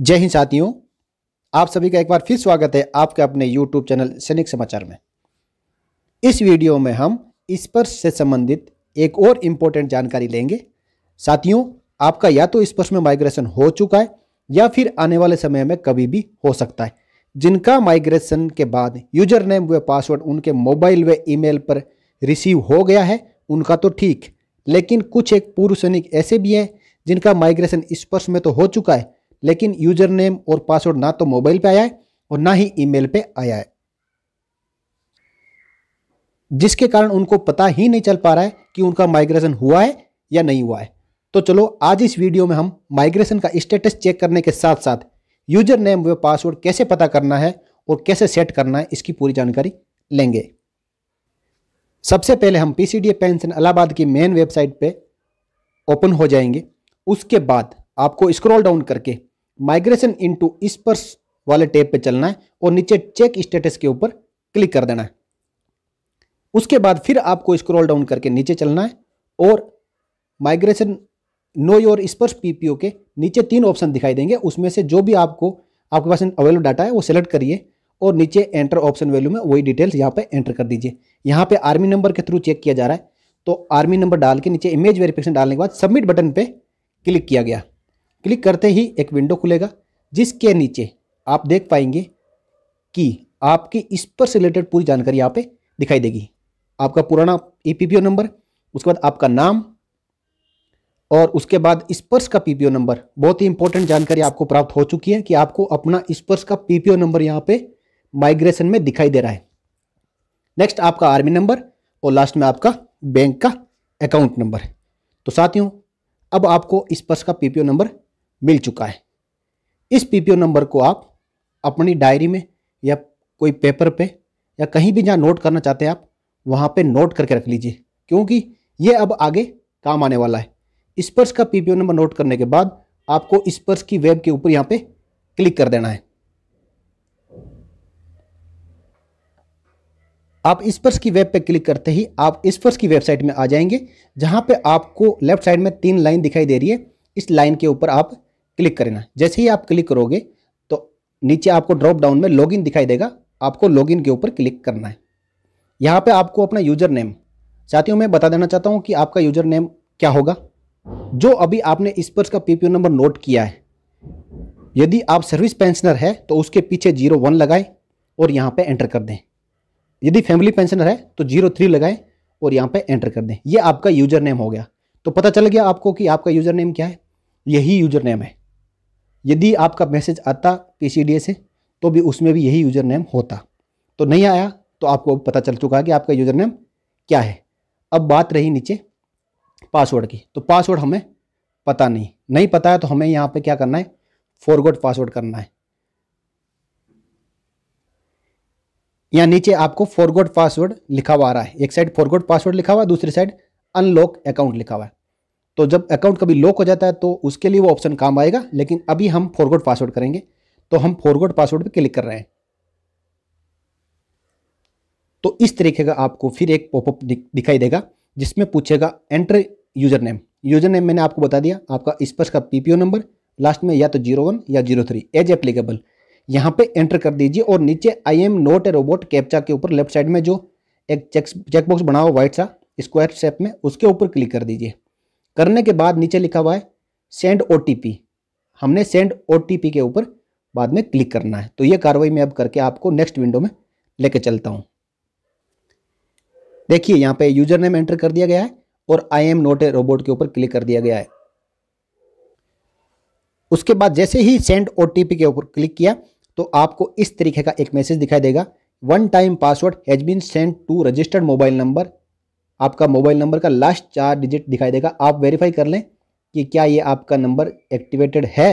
जय हिंद साथियों आप सभी का एक बार फिर स्वागत है आपके अपने YouTube चैनल सैनिक समाचार में इस वीडियो में हम स्पर्श से संबंधित एक और इम्पोर्टेंट जानकारी लेंगे साथियों आपका या तो स्पर्श में माइग्रेशन हो चुका है या फिर आने वाले समय में कभी भी हो सकता है जिनका माइग्रेशन के बाद यूजर नेम व पासवर्ड उनके मोबाइल व ईमेल पर रिसीव हो गया है उनका तो ठीक लेकिन कुछ एक पूर्व सैनिक ऐसे भी हैं जिनका माइग्रेशन स्पर्श में तो हो चुका है लेकिन यूजर नेम और पासवर्ड ना तो मोबाइल पे आया है और ना ही ईमेल पे आया है जिसके कारण उनको पता ही नहीं चल पा रहा है कि उनका माइग्रेशन हुआ है या नहीं हुआ है तो चलो आज इस वीडियो में हम माइग्रेशन का स्टेटस चेक करने के साथ साथ यूजर नेम व पासवर्ड कैसे पता करना है और कैसे सेट करना है इसकी पूरी जानकारी लेंगे सबसे पहले हम P C D pension Allahabad की मेन वेबसाइट पे ओपन हो जाएंगे उसके बाद आपको स्क्रॉल डाउन करके माइग्रेशन इनटू टू स्पर्स वाले टैब पे चलना है और नीचे चेक स्टेटस के ऊपर क्लिक कर देना है उसके बाद फिर आपको स्क्रॉल डाउन करके नीचे चलना है और migration know your Sparsh PPO के नीचे तीन ऑप्शन दिखाई देंगे उसमें से जो भी आपको आपके पास अवेलेबल डाटा है वो सेलेक्ट करिए और नीचे एंटर ऑप्शन वैल्यू में वही डिटेल्स यहाँ पर एंटर कर दीजिए यहाँ पर आर्मी नंबर के थ्रू चेक किया जा रहा है तो आर्मी नंबर डाल के नीचे इमेज वेरिफिकेशन डालने के बाद सबमिट बटन पे क्लिक किया गया क्लिक करते ही एक विंडो खुलेगा जिसके नीचे आप देख पाएंगे कि आपकी इस पर से रिलेटेड पूरी जानकारी यहाँ पे दिखाई देगी आपका पुराना ई नंबर उसके बाद आपका नाम और उसके बाद स्पर्श का पीपीओ नंबर बहुत ही इंपॉर्टेंट जानकारी आपको प्राप्त हो चुकी है कि आपको अपना स्पर्श का पीपीओ नंबर यहाँ पे माइग्रेशन में दिखाई दे रहा है नेक्स्ट आपका आर्मी नंबर और लास्ट में आपका बैंक का अकाउंट नंबर तो साथियों अब आपको स्पर्श का पीपीओ नंबर मिल चुका है इस पीपीओ नंबर को आप अपनी डायरी में या कोई पेपर पे या कहीं भी जहाँ नोट करना चाहते हैं आप वहाँ पे नोट करके रख लीजिए क्योंकि ये अब आगे काम आने वाला है स्पर्श का पीपीओ नंबर नोट करने के बाद आपको स्पर्श की वेब के ऊपर यहाँ पे क्लिक कर देना है आप स्पर्श की वेब पे क्लिक करते ही आप स्पर्श की वेबसाइट में आ जाएंगे जहां पे आपको लेफ्ट साइड में तीन लाइन दिखाई दे रही है इस लाइन के ऊपर आप क्लिक करना जैसे ही आप क्लिक करोगे तो नीचे आपको ड्रॉप डाउन में लॉगिन दिखाई देगा आपको लॉगिन के ऊपर क्लिक करना है यहाँ पे आपको अपना यूजर नेम चाहती हूँ मैं बता देना चाहता हूँ कि आपका यूजर नेम क्या होगा जो अभी आपने स्पर्श का पीपीओ नंबर नोट किया है यदि आप सर्विस पेंशनर है तो उसके पीछे जीरो वन लगाएं और यहाँ पे एंटर कर दें यदि फैमिली पेंशनर है तो जीरो थ्री लगाएं और यहाँ पे एंटर कर दें ये आपका यूजर नेम हो गया तो पता चल गया आपको कि आपका यूजर नेम क्या है यही यूजर नेम है यदि आपका मैसेज आता पी से तो भी उसमें भी यही यूज़र नेम होता तो नहीं आया तो आपको पता चल चुका है कि आपका यूज़र नेम क्या है अब बात रही नीचे पासवर्ड की तो पासवर्ड हमें पता नहीं नहीं पता है तो हमें यहाँ पे क्या करना है फॉरगोड पासवर्ड करना है यहाँ नीचे आपको फॉरगोड पासवर्ड लिखा हुआ आ रहा है एक साइड फॉरगोड पासवर्ड लिखा हुआ है दूसरी साइड अनलॉक अकाउंट लिखा हुआ है तो जब अकाउंट कभी लॉक हो जाता है तो उसके लिए वो ऑप्शन काम आएगा लेकिन अभी हम फॉरवर्ड पासवर्ड करेंगे तो हम फॉरवर्ड पासवर्ड पे क्लिक कर रहे हैं तो इस तरीके का आपको फिर एक पॉपअप दिखाई देगा जिसमें पूछेगा enter user name user name मैंने आपको बता दिया आपका स्पर्श का पीपीओ नंबर लास्ट में या तो जीरो वन या जीरो थ्री एज एप्लीकेबल यहाँ पे एंटर कर दीजिए और नीचे I am not a robot captcha के ऊपर लेफ्ट साइड में जो एक चेक चेकबॉक्स बना हुआ व्हाइट सा स्क्वायर शेप में उसके ऊपर क्लिक कर दीजिए करने के बाद नीचे लिखा हुआ है सेंड ओ हमने सेंड ओ के ऊपर बाद में क्लिक करना है तो ये कार्रवाई मैं अब करके आपको नेक्स्ट विंडो में लेके चलता हूँ देखिए यहाँ पे यूजर नेम एंटर कर दिया गया है और I am not a robot के ऊपर क्लिक कर दिया गया है उसके बाद जैसे ही सेंड ओ के ऊपर क्लिक किया तो आपको इस तरीके का एक मैसेज दिखाई देगा one time password has been send to registered mobile number आपका मोबाइल नंबर का लास्ट चार डिजिट दिखाई देगा आप वेरीफाई कर लें कि क्या ये आपका नंबर एक्टिवेटेड है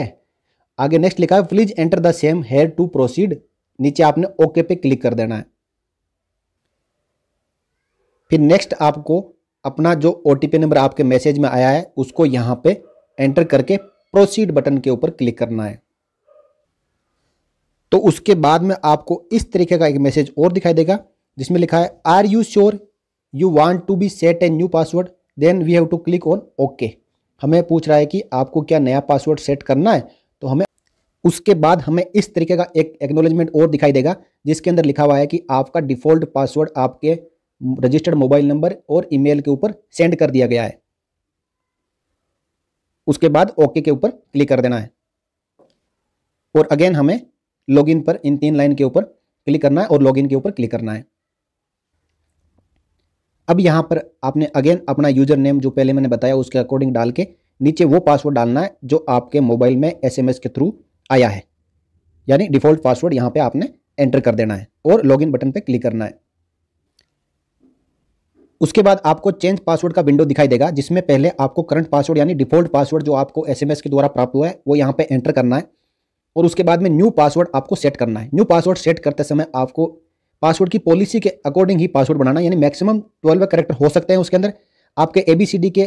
आगे नेक्स्ट लिखा है please enter the same here to proceed नीचे आपने ओके पे क्लिक कर देना है फिर नेक्स्ट आपको अपना जो ओ नंबर आपके मैसेज में आया है उसको यहां पे एंटर करके प्रोसीड बटन के ऊपर क्लिक करना है तो उसके बाद में आपको इस तरीके का एक मैसेज और दिखाई देगा जिसमें लिखा है are you sure you want to be set a new password then we have to click on okay हमें पूछ रहा है कि आपको क्या नया पासवर्ड सेट करना है तो हमें उसके बाद हमें इस तरीके का एक एक्नोलेजमेंट और दिखाई देगा जिसके अंदर लिखा हुआ है कि आपका डिफ़ॉल्ट पासवर्ड आपके रजिस्टर्ड मोबाइल नंबर और ईमेल के ऊपर सेंड कर दिया गया है उसके बाद ओके के ऊपर क्लिक कर देना है और अगेन हमें लॉगिन पर इन तीन लाइन के ऊपर क्लिक करना है और लॉगिन के ऊपर क्लिक करना है अब यहाँ पर आपने अगेन अपना यूजर नेम जो पहले मैंने बताया उसके अकॉर्डिंग डाल के नीचे वो पासवर्ड डालना है जो आपके मोबाइल में एसएमएस के थ्रू आया है यानी डिफ़ॉल्ट पासवर्ड यहाँ पे आपने एंटर कर देना है और लॉगिन बटन पे क्लिक करना है उसके बाद आपको चेंज पासवर्ड का विंडो दिखाई देगा जिसमें पहले आपको करंट पासवर्ड यानी डिफ़ॉल्ट पासवर्ड जो आपको एसएमएस के द्वारा प्राप्त हुआ है वो यहाँ पर एंटर करना है और उसके बाद में न्यू पासवर्ड आपको सेट करना है न्यू पासवर्ड सेट करते समय आपको पासवर्ड की पॉलिसी के अकॉर्डिंग ही पासवर्ड बनाना यानी मैक्सिमम ट्वेल्व करेक्टर हो सकते हैं उसके अंदर आपके ए बी सी डी के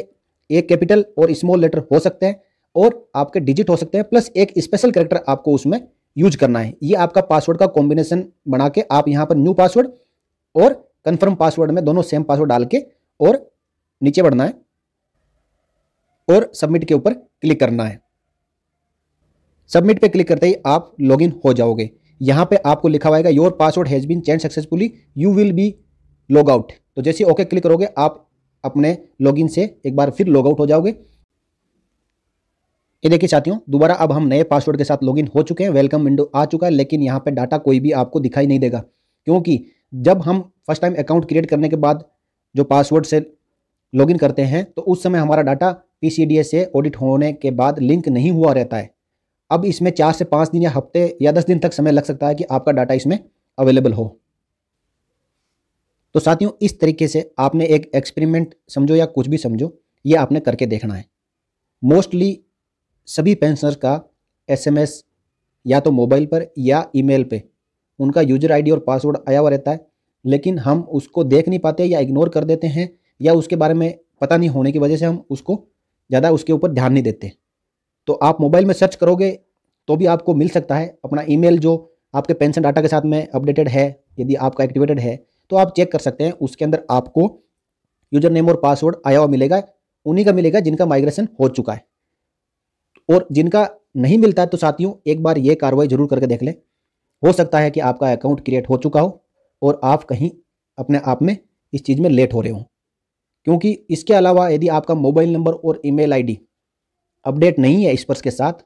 एक कैपिटल और स्मॉल लेटर हो सकते हैं और आपके डिजिट हो सकते हैं प्लस एक स्पेशल करेक्टर आपको उसमें यूज करना है ये आपका पासवर्ड का कॉम्बिनेशन बना के आप यहाँ पर न्यू पासवर्ड और कन्फर्म पासवर्ड में दोनों सेम पासवर्ड डाल के और नीचे बढ़ना है और सबमिट के ऊपर क्लिक करना है सबमिट पे क्लिक करते ही आप लॉगिन हो जाओगे यहाँ पे आपको लिखा हुआ your password has been change successfully you will be log out तो जैसे ओके क्लिक करोगे आप अपने लॉगिन से एक बार फिर लॉग आउट हो जाओगे ये देखिए साथियों दोबारा अब हम नए पासवर्ड के साथ लॉगिन हो चुके हैं वेलकम विंडो आ चुका है लेकिन यहाँ पे डाटा कोई भी आपको दिखाई नहीं देगा क्योंकि जब हम फर्स्ट टाइम अकाउंट क्रिएट करने के बाद जो पासवर्ड से लॉगिन करते हैं तो उस समय हमारा डाटा पी से ऑडिट होने के बाद लिंक नहीं हुआ रहता है अब इसमें चार से पाँच दिन या हफ्ते या दस दिन तक समय लग सकता है कि आपका डाटा इसमें अवेलेबल हो तो साथियों इस तरीके से आपने एक एक्सपेरिमेंट समझो या कुछ भी समझो ये आपने करके देखना है मोस्टली सभी पेंशनर का एसएमएस या तो मोबाइल पर या ईमेल पे उनका यूजर आईडी और पासवर्ड आया हुआ रहता है लेकिन हम उसको देख नहीं पाते या इग्नोर कर देते हैं या उसके बारे में पता नहीं होने की वजह से हम उसको ज़्यादा उसके ऊपर ध्यान नहीं देते तो आप मोबाइल में सर्च करोगे तो भी आपको मिल सकता है अपना ईमेल जो आपके पेंशन डाटा के साथ में अपडेटेड है यदि आपका एक्टिवेटेड है तो आप चेक कर सकते हैं उसके अंदर आपको यूजर नेम और पासवर्ड आया हुआ मिलेगा उन्हीं का मिलेगा जिनका माइग्रेशन हो चुका है और जिनका नहीं मिलता है तो साथियों एक बार ये कार्रवाई जरूर करके देख लें हो सकता है कि आपका अकाउंट क्रिएट हो चुका हो और आप कहीं अपने आप में इस चीज़ में लेट हो रहे हो क्योंकि इसके अलावा यदि आपका मोबाइल नंबर और ईमेल आईडी अपडेट नहीं है स्पर्श के साथ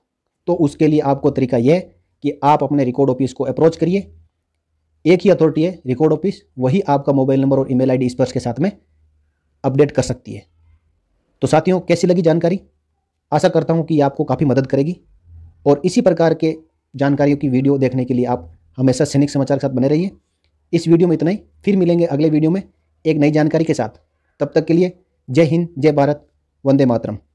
तो उसके लिए आपको तरीका यह है कि आप अपने रिकॉर्ड ऑफिस को अप्रोच करिए एक ही अथॉरिटी है रिकॉर्ड ऑफिस वही आपका मोबाइल नंबर और ईमेल आईडी स्पर्श के साथ में अपडेट कर सकती है तो साथियों कैसी लगी जानकारी आशा करता हूँ कि आपको काफ़ी मदद करेगी और इसी प्रकार के जानकारियों की वीडियो देखने के लिए आप हमेशा सैनिक समाचार के साथ बने रहिए इस वीडियो में इतना ही फिर मिलेंगे अगले वीडियो में एक नई जानकारी के साथ तब तक के लिए जय हिंद जय भारत वंदे मातरम